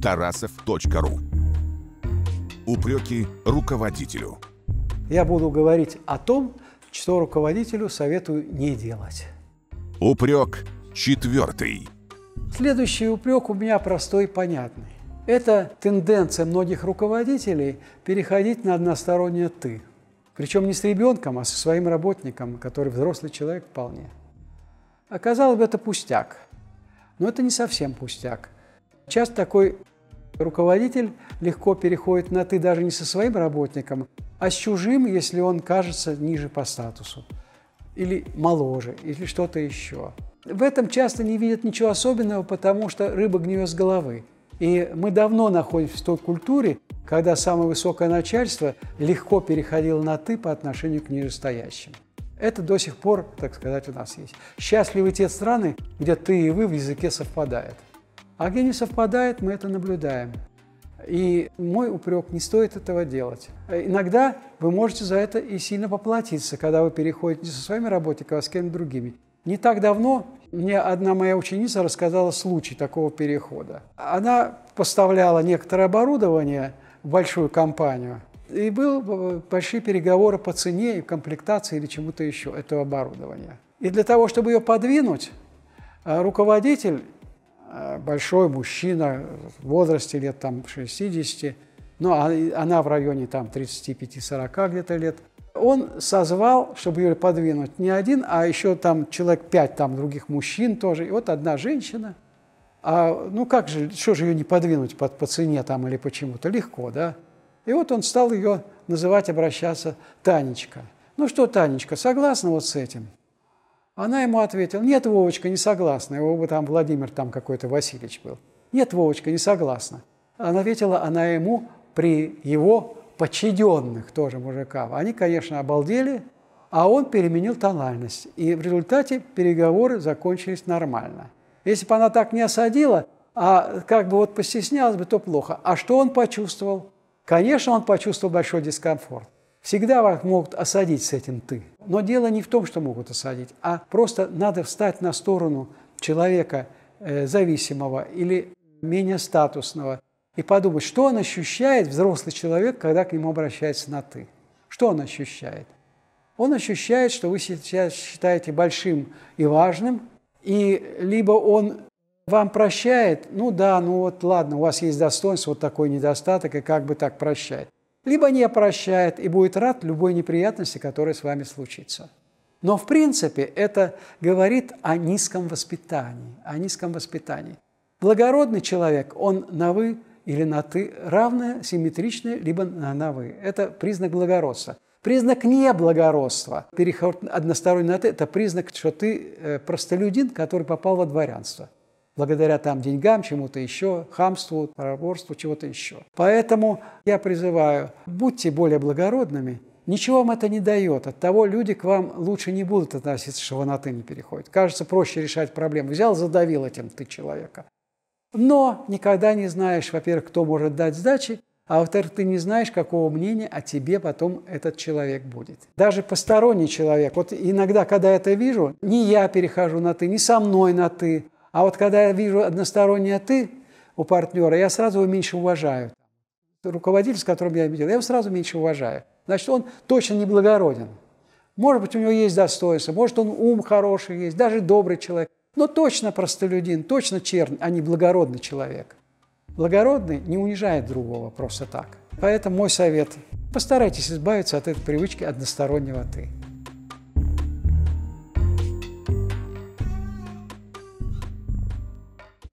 tarasov.ru Упреки руководителю. Я буду говорить о том, что руководителю советую не делать. Упрек четвертый. Следующий упрек у меня простой и понятный. Это тенденция многих руководителей переходить на одностороннее «ты». Причем не с ребенком, а со своим работником, который взрослый человек вполне. Оказалось бы, это пустяк. Но это не совсем пустяк. Часто такой руководитель легко переходит на «ты» даже не со своим работником, а с чужим, если он кажется ниже по статусу, или моложе, или что-то еще. В этом часто не видят ничего особенного, потому что рыба гниет с головы. И мы давно находимся в той культуре, когда самое высокое начальство легко переходило на «ты» по отношению к нижестоящим. Это до сих пор, так сказать, у нас есть. Счастливы те страны, где «ты» и «вы» в языке совпадают. А где не совпадает, мы это наблюдаем. И мой упрек, не стоит этого делать. Иногда вы можете за это и сильно поплатиться, когда вы переходите со своими работниками, а с кем-то другими. Не так давно мне одна моя ученица рассказала случай такого перехода. Она поставляла некоторое оборудование в большую компанию, и были э, большие переговоры по цене комплектации или чему-то еще этого оборудования. И для того, чтобы ее подвинуть, э, руководитель Э, большой мужчина в возрасте лет там 60, ну, а она в районе там 35-40 где-то лет, он созвал, чтобы ее подвинуть, не один, а еще там человек пять там других мужчин тоже. И вот одна женщина. А ну как же, что же ее не подвинуть по, по цене там или почему-то? Легко, да? И вот он стал ее называть, обращаться Танечка. Ну что, Танечка, согласна вот с этим? Она ему ответила, нет, Вовочка, не согласна. Его бы там Владимир там какой-то Васильевич был. Нет, Вовочка, не согласна. Она ответила она ему при его подчиненных тоже мужиках. Они, конечно, обалдели, а он переменил тональность. И в результате переговоры закончились нормально. Если бы она так не осадила, а как бы вот постеснялась бы, то плохо. А что он почувствовал? Конечно, он почувствовал большой дискомфорт. Всегда вас могут осадить с этим «ты». Но дело не в том, что могут осадить, а просто надо встать на сторону человека э, зависимого или менее статусного и подумать, что он ощущает, взрослый человек, когда к нему обращается на «ты». Что он ощущает? Он ощущает, что вы сейчас считаете большим и важным, и либо он вам прощает, ну да, ну вот ладно, у вас есть достоинство, вот такой недостаток, и как бы так прощать либо не прощает и будет рад любой неприятности, которая с вами случится. Но в принципе это говорит о низком воспитании, о низком воспитании. Благородный человек, он на «вы» или на «ты» равное, симметричное, либо на на «вы». Это признак благородства. Признак неблагородства, переход односторонний на «ты» – это признак, что ты э, простолюдин, который попал во дворянство благодаря там деньгам, чему-то еще, хамству, проворству, чего-то еще. Поэтому я призываю, будьте более благородными, Ничего вам это не дает. От того люди к вам лучше не будут относиться, что вы на «ты» не переходит. Кажется, проще решать проблему. Взял, задавил этим «ты» человека. Но никогда не знаешь, во-первых, кто может дать сдачи, а во-вторых, ты не знаешь, какого мнения о тебе потом этот человек будет. Даже посторонний человек. Вот иногда, когда это вижу, не я перехожу на «ты», не со мной на «ты», а вот когда я вижу одностороннее «ты» у партнера, я сразу его меньше уважаю. Руководитель, с которым я видел, я его сразу меньше уважаю. Значит, он точно не благороден. Может быть, у него есть достоинство, может, он ум хороший есть, даже добрый человек. Но точно простолюдин, точно черн, а не благородный человек. Благородный не унижает другого просто так. Поэтому мой совет – постарайтесь избавиться от этой привычки одностороннего «ты».